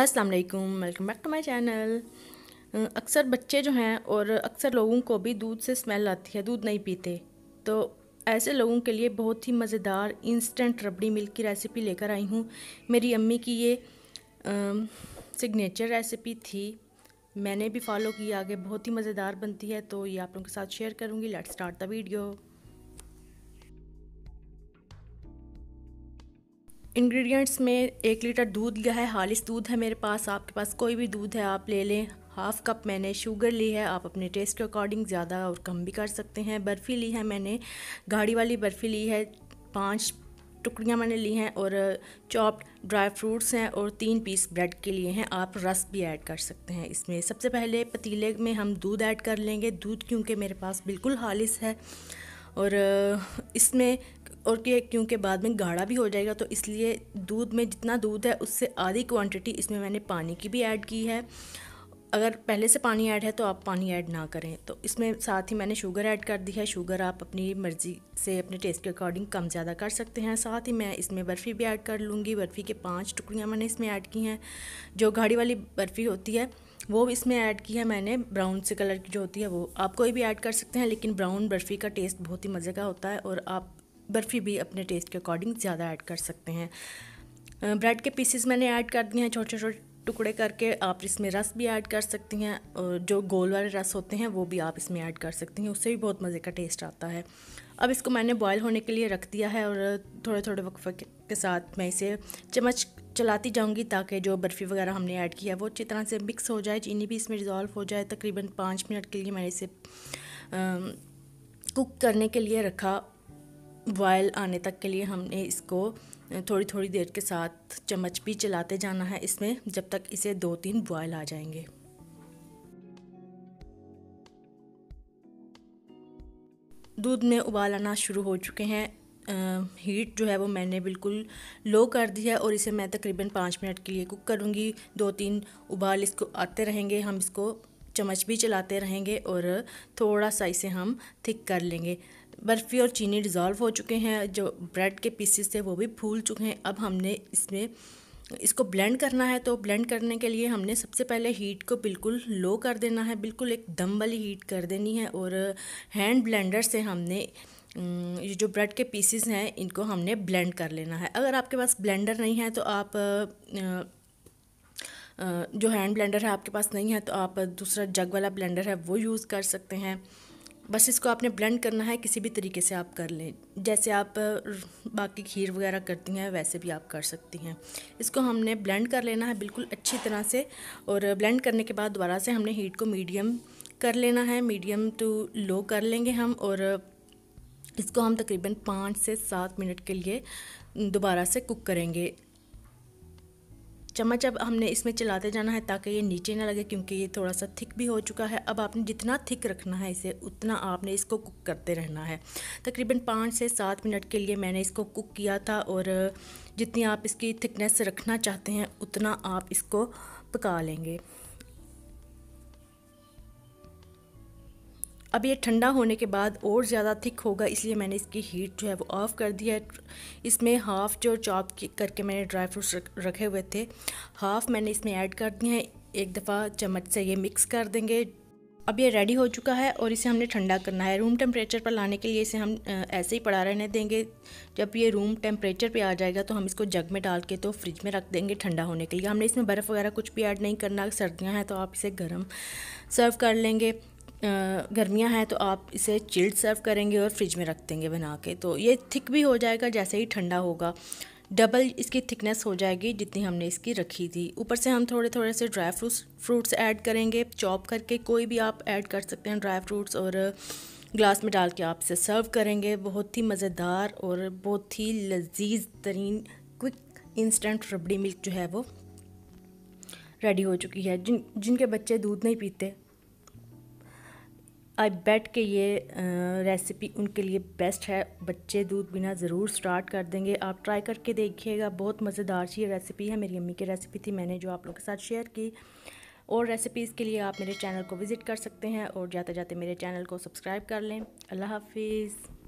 अस्सलाम वालेकुम welcome back to my channel अक्सर बच्चे जो हैं और अक्सर लोगों को भी दूध से स्मेल आती है दूध नहीं पीते तो ऐसे लोगों के लिए बहुत ही मज़ेदार इंस्टेंट रबड़ी मिल्क की रेसिपी लेकर आई हूँ मेरी अम्मी की ये सिग्नेचर रेसिपी थी मैंने भी फॉलो किया आगे बहुत ही मज़ेदार बनती है तो ये आप लोगों के साथ शेयर करूँगी let start the video ingredients में एक लीटर दूध लिया है हालिस दूध है मेरे पास आपके पास कोई भी दूध है आप ले लें हाफ़ कप मैंने शुगर ली है आप अपने टेस्ट के अकॉर्डिंग ज़्यादा और कम भी कर सकते हैं बर्फ़ी ली है मैंने गाढ़ी वाली बर्फ़ी ली है पाँच टुकड़ियाँ मैंने ली हैं और चॉप्ड ड्राई फ्रूट्स हैं और तीन पीस ब्रेड के लिए हैं आप रस भी ऐड कर सकते हैं इसमें सबसे पहले पतीले में हम दूध ऐड कर लेंगे दूध क्योंकि मेरे पास बिल्कुल हालिस है और इसमें और कि क्योंकि बाद में गाढ़ा भी हो जाएगा तो इसलिए दूध में जितना दूध है उससे आधी क्वांटिटी इसमें मैंने पानी की भी ऐड की है अगर पहले से पानी ऐड है तो आप पानी ऐड ना करें तो इसमें साथ ही मैंने शुगर ऐड कर दी है शुगर आप अपनी मर्ज़ी से अपने टेस्ट के अकॉर्डिंग कम ज़्यादा कर सकते हैं साथ ही मैं इसमें बर्फ़ी भी ऐड कर लूँगी बर्फ़ी के पाँच टुकड़ियाँ मैंने इसमें ऐड की हैं जो गाढ़ी वाली बर्फ़ी होती है वो भी इसमें ऐड की है मैंने ब्राउन से कलर की जो होती है वो आप कोई भी ऐड कर सकते हैं लेकिन ब्राउन बर्फ़ी का टेस्ट बहुत ही मज़े का होता है और आप बर्फ़ी भी अपने टेस्ट के अकॉर्डिंग ज़्यादा ऐड कर सकते हैं ब्रेड के पीसेस मैंने ऐड कर दिए हैं छोटे छोटे टुकड़े करके आप इसमें रस भी ऐड कर सकती हैं जो गोल वाले रस होते हैं वो भी आप इसमें ऐड कर सकती हैं उससे भी बहुत मज़े का टेस्ट आता है अब इसको मैंने बॉयल होने के लिए रख दिया है और थोड़े थोड़े वक्फे के साथ मैं इसे चम्मच चलाती जाऊंगी ताकि जो बर्फ़ी वगैरह हमने ऐड किया है वो अच्छी तरह से मिक्स हो जाए चीनी भी इसमें डिज़ोल्व हो जाए तकरीबन पाँच मिनट के लिए मैंने इसे कुक करने के लिए रखा बॉयल आने तक के लिए हमने इसको थोड़ी थोड़ी देर के साथ चम्मच भी चलाते जाना है इसमें जब तक इसे दो तीन बॉयल आ जाएंगे दूध में उबाल आना शुरू हो चुके हैं हीट जो है वो मैंने बिल्कुल लो कर दी है और इसे मैं तकरीबन पाँच मिनट के लिए कुक करूँगी दो तीन उबाल इसको आते रहेंगे हम इसको चम्मच भी चलाते रहेंगे और थोड़ा सा इसे हम थिक कर लेंगे बर्फ़ी और चीनी डिज़ोल्व हो चुके हैं जो ब्रेड के पीसेस थे वो भी फूल चुके हैं अब हमने इसमें इसको ब्लेंड करना है तो ब्लेंड करने के लिए हमने सबसे पहले हीट को बिल्कुल लो कर देना है बिल्कुल एक दम वाली हीट कर देनी है और हैंड ब्लेंडर से हमने ये जो ब्रेड के पीसेस हैं इनको हमने ब्लेंड कर लेना है अगर आपके पास ब्लेंडर नहीं है तो आप जो हैंड ब्लेंडर है आपके पास नहीं है तो आप दूसरा जग वाला ब्लेंडर है वो यूज़ कर सकते हैं बस इसको आपने ब्लेंड करना है किसी भी तरीके से आप कर लें जैसे आप बाकी खीर वगैरह करती हैं वैसे भी आप कर सकती हैं इसको हमने ब्लेंड कर लेना है बिल्कुल अच्छी तरह से और ब्लेंड करने के बाद दोबारा से हमने हीट को मीडियम कर लेना है मीडियम टू लो कर लेंगे हम और इसको हम तकरीबन पाँच से सात मिनट के लिए दोबारा से कुक करेंगे चम्मच अब हमने इसमें चलाते जाना है ताकि ये नीचे ना लगे क्योंकि ये थोड़ा सा थिक भी हो चुका है अब आपने जितना थिक रखना है इसे उतना आपने इसको कुक करते रहना है तकरीबन पाँच से सात मिनट के लिए मैंने इसको कुक किया था और जितनी आप इसकी थिकनेस रखना चाहते हैं उतना आप इसको पका लेंगे अब ये ठंडा होने के बाद और ज़्यादा थिक होगा इसलिए मैंने इसकी हीट जो है वो ऑफ़ कर दी है इसमें हाफ़ जो चॉप करके मैंने ड्राई फ्रूट्स रखे हुए थे हाफ़ मैंने इसमें ऐड कर दिए हैं एक दफ़ा चम्मच से ये मिक्स कर देंगे अब ये रेडी हो चुका है और इसे हमने ठंडा करना है रूम टेम्परेचर पर लाने के लिए इसे हम ऐसे ही पड़ा रहने देंगे जब ये रूम टेम्परेचर पे आ जाएगा तो हम इसको जग में डाल के तो फ्रिज में रख देंगे ठंडा होने के लिए हमने इसमें बर्फ़ वगैरह कुछ भी ऐड नहीं करना सर्दियां हैं तो आप इसे गर्म सर्व कर लेंगे गर्मियाँ हैं तो आप इसे चिल्ड सर्व करेंगे और फ्रिज में रख देंगे बना के तो ये थिक भी हो जाएगा जैसे ही ठंडा होगा डबल इसकी थिकनेस हो जाएगी जितनी हमने इसकी रखी थी ऊपर से हम थोड़े थोड़े से ड्राई फ्रूट्स फ्रूट्स ऐड करेंगे चॉप करके कोई भी आप ऐड कर सकते हैं ड्राई फ्रूट्स और ग्लास में डाल के आप इसे सर्व करेंगे बहुत ही मज़ेदार और बहुत ही लजीज तरीन क्विक इंस्टेंट रबड़ी मिल्क जो है वो रेडी हो चुकी है जिन जिनके बच्चे दूध नहीं पीते आई बेट के ये रेसिपी उनके लिए बेस्ट है बच्चे दूध बिना ज़रूर स्टार्ट कर देंगे आप ट्राई करके देखिएगा बहुत मज़ेदार सी रेसिपी है मेरी अम्मी की रेसिपी थी मैंने जो आप लोगों के साथ शेयर की और रेसिपीज़ के लिए आप मेरे चैनल को विज़िट कर सकते हैं और जाते जाते मेरे चैनल को सब्सक्राइब कर लें अल्लाह हाफिज़